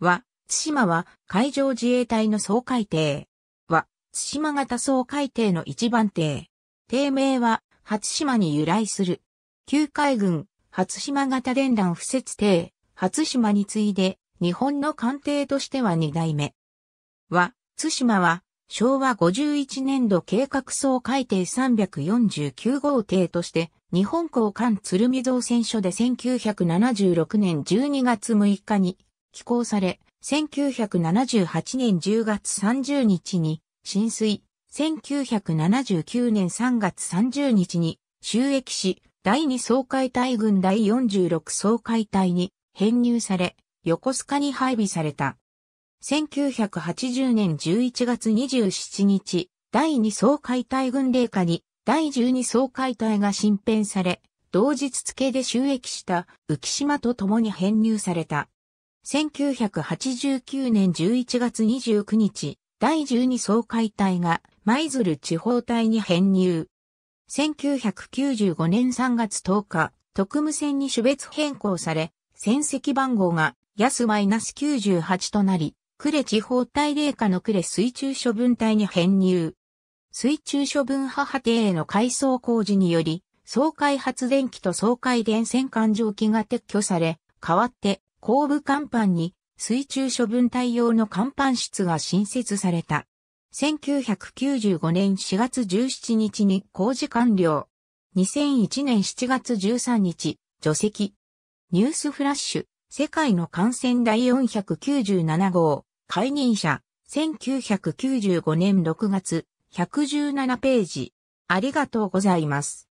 は、津島は海上自衛隊の総海艇。は、津島型総海艇の一番艇。艇名は、初島に由来する。旧海軍、初島型連弾不設艇、初島に次いで、日本の艦艇としては二代目。は、津島は、昭和51年度計画総改定349号艇として、日本港艦鶴見造船所で1976年12月6日に寄港され、1978年10月30日に浸水、1979年3月30日に収益し、第2総会隊軍第46総会隊に編入され、横須賀に配備された。1980年11月27日、第2総会隊軍令下に第12総会隊が新編され、同日付で収益した浮島と共に編入された。1989年11月29日、第12総会隊が舞鶴地方隊に編入。1995年3月10日、特務船に種別変更され、戦績番号が安 -98 となり、呉地方隊霊下の呉水中処分隊に編入。水中処分母艇への改装工事により、総会発電機と総会電線環蒸気が撤去され、代わって後部甲板に水中処分対応の甲板室が新設された。1995年4月17日に工事完了。2001年7月13日、除籍。ニュースフラッシュ、世界の感染第497号、解任者、1995年6月、117ページ。ありがとうございます。